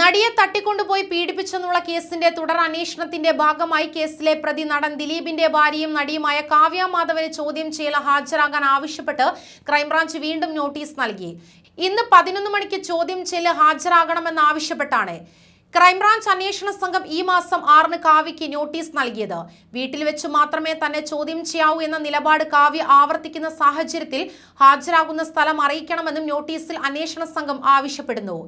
നടിയെ തട്ടിക്കൊണ്ടുപോയി പീഡിപ്പിച്ചെന്നുള്ള കേസിന്റെ തുടർ അന്വേഷണത്തിന്റെ ഭാഗമായി കേസിലെ പ്രതി നടൻ ദിലീപിന്റെ ഭാര്യയും നടിയുമായ കാവ്യ മാധവനെ ചോദ്യം ചെയ്യൽ ഹാജരാകാൻ ആവശ്യപ്പെട്ട് ക്രൈംബ്രാഞ്ച് വീണ്ടും നോട്ടീസ് നൽകി ഇന്ന് പതിനൊന്ന് മണിക്ക് ചോദ്യം ചെയ്യൽ ഹാജരാകണമെന്നാവശ്യപ്പെട്ടാണ് ക്രൈംബ്രാഞ്ച് അന്വേഷണ സംഘം ഈ മാസം ആറിന് കാവ്യയ്ക്ക് നോട്ടീസ് നൽകിയത് വീട്ടിൽ വെച്ച് മാത്രമേ തന്നെ ചോദ്യം ചെയ്യാവൂ എന്ന നിലപാട് കാവ്യ ആവർത്തിക്കുന്ന സാഹചര്യത്തിൽ ഹാജരാകുന്ന സ്ഥലം അറിയിക്കണമെന്നും നോട്ടീസിൽ അന്വേഷണ സംഘം ആവശ്യപ്പെടുന്നു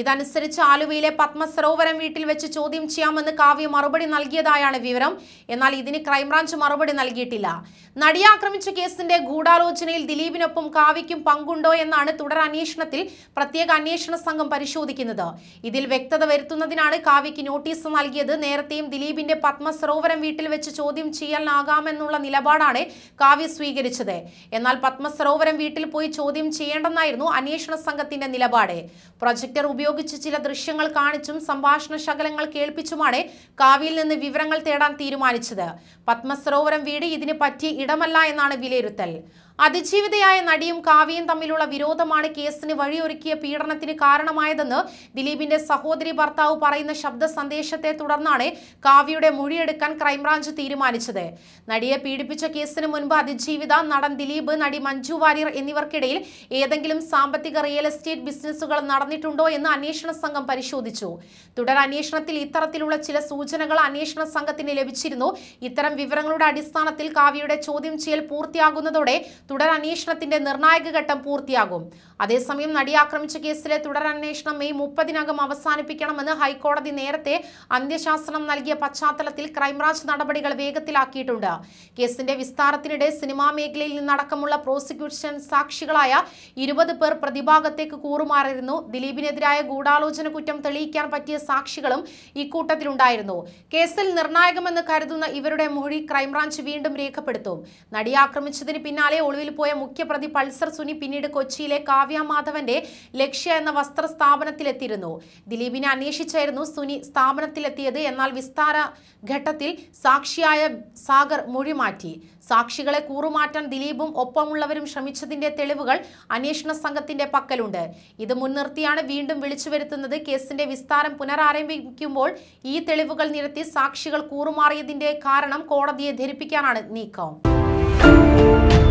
ഇതനുസരിച്ച് ആലുവയിലെ പത്മസരോവരം വീട്ടിൽ വെച്ച് ചോദ്യം ചെയ്യാമെന്ന് കാവ്യ മറുപടി നൽകിയതായാണ് വിവരം എന്നാൽ ഇതിന് ക്രൈംബ്രാഞ്ച് മറുപടി നൽകിയിട്ടില്ല നടിയെ ആക്രമിച്ച കേസിന്റെ ഗൂഢാലോചനയിൽ ദിലീപിനൊപ്പം കാവ്യയ്ക്കും പങ്കുണ്ടോ എന്നാണ് തുടർ അന്വേഷണത്തിൽ പ്രത്യേക അന്വേഷണ സംഘം പരിശോധിക്കുന്നത് ഇതിൽ വ്യക്തത വരുത്തുന്നത് പതിനാലിനാണ് കാവ്യയ്ക്ക് നോട്ടീസ് നൽകിയത് നേരത്തെയും ദിലീപിന്റെ പത്മസരോവരം വീട്ടിൽ വെച്ച് ചോദ്യം ചെയ്യാനാകാമെന്നുള്ള നിലപാടാണ് കാവ്യ സ്വീകരിച്ചത് എന്നാൽ പത്മസരോവരം വീട്ടിൽ പോയി ചോദ്യം ചെയ്യേണ്ടെന്നായിരുന്നു അന്വേഷണ സംഘത്തിന്റെ നിലപാട് പ്രൊജക്ടർ ഉപയോഗിച്ച് ചില ദൃശ്യങ്ങൾ കാണിച്ചും സംഭാഷണ ശകലങ്ങൾ കേൾപ്പിച്ചുമാണ് കാവ്യയിൽ നിന്ന് വിവരങ്ങൾ തേടാൻ തീരുമാനിച്ചത് പത്മസരോവരം വീട് ഇതിന് പറ്റിയ ഇടമല്ല എന്നാണ് വിലയിരുത്തൽ അതിജീവിതയായ നടിയും കാവ്യയും തമ്മിലുള്ള വിരോധമാണ് കേസിന് വഴിയൊരുക്കിയ പീഡനത്തിന് കാരണമായതെന്ന് ദിലീപിന്റെ സഹോദരി ഭർത്താവ് പറയുന്ന ശബ്ദ സന്ദേശത്തെ തുടർന്നാണ് കാവ്യയുടെ മൊഴിയെടുക്കാൻ ക്രൈംബ്രാഞ്ച് തീരുമാനിച്ചത് നടിയെ പീഡിപ്പിച്ച കേസിന് മുൻപ് അതിജീവിത നടൻ ദിലീപ് നടി മഞ്ജു വാര്യർ എന്നിവർക്കിടയിൽ ഏതെങ്കിലും സാമ്പത്തിക റിയൽ എസ്റ്റേറ്റ് ബിസിനസ്സുകൾ നടന്നിട്ടുണ്ടോ എന്ന് അന്വേഷണ സംഘം പരിശോധിച്ചു തുടർ അന്വേഷണത്തിൽ ഇത്തരത്തിലുള്ള ചില സൂചനകൾ അന്വേഷണ സംഘത്തിന് ലഭിച്ചിരുന്നു ഇത്തരം വിവരങ്ങളുടെ അടിസ്ഥാനത്തിൽ കാവ്യയുടെ ചോദ്യം ചെയ്യൽ പൂർത്തിയാകുന്നതോടെ തുടരന്വേഷണത്തിന്റെ നിർണായക ഘട്ടം പൂർത്തിയാകും അതേസമയം നടി ആക്രമിച്ച കേസിലെ തുടരന്വേഷണം മെയ് മുപ്പതിനകം അവസാനിപ്പിക്കണമെന്ന് ഹൈക്കോടതി നേരത്തെ അന്ത്യശാസനം നൽകിയ പശ്ചാത്തലത്തിൽ ക്രൈംബ്രാഞ്ച് നടപടികൾ വേഗത്തിലാക്കിയിട്ടുണ്ട് കേസിന്റെ വിസ്താരത്തിനിടെ സിനിമാ മേഖലയിൽ നിന്നടക്കമുള്ള പ്രോസിക്യൂഷൻ സാക്ഷികളായ ഇരുപത് പേർ പ്രതിഭാഗത്തേക്ക് കൂറുമാറിയിരുന്നു ദിലീപിനെതിരായ ഗൂഢാലോചന കുറ്റം തെളിയിക്കാൻ പറ്റിയ സാക്ഷികളും ഇക്കൂട്ടത്തിലുണ്ടായിരുന്നു കേസിൽ നിർണായകമെന്ന് കരുതുന്ന ഇവരുടെ മൊഴി ക്രൈംബ്രാഞ്ച് വീണ്ടും രേഖപ്പെടുത്തും നടി ആക്രമിച്ചതിന് പിന്നാലെ ഒളിവിൽ പോയ മുഖ്യപ്രതി പൾസർ സുനി പിന്നീട് കൊച്ചിയിലെ കാവ്യ മാധവന്റെ ലക്ഷ്യ എന്ന വസ്ത്ര സ്ഥാപനത്തിലെത്തിയിരുന്നു ദിലീപിനെ അന്വേഷിച്ചായിരുന്നു സുനി സ്ഥാപനത്തിലെത്തിയത് എന്നാൽ വിസ്താര ഘട്ടത്തിൽ സാക്ഷിയായ സാഗർ മൊഴി മാറ്റി സാക്ഷികളെ കൂറുമാറ്റാൻ ദിലീപും ഒപ്പമുള്ളവരും ശ്രമിച്ചതിന്റെ തെളിവുകൾ അന്വേഷണ സംഘത്തിന്റെ പക്കലുണ്ട് ഇത് മുൻനിർത്തിയാണ് വീണ്ടും വിളിച്ചു വരുത്തുന്നത് കേസിന്റെ വിസ്താരം പുനരാരംഭിക്കുമ്പോൾ ഈ തെളിവുകൾ നിരത്തി സാക്ഷികൾ കൂറുമാറിയതിന്റെ കാരണം കോടതിയെ ധരിപ്പിക്കാനാണ് നീക്കം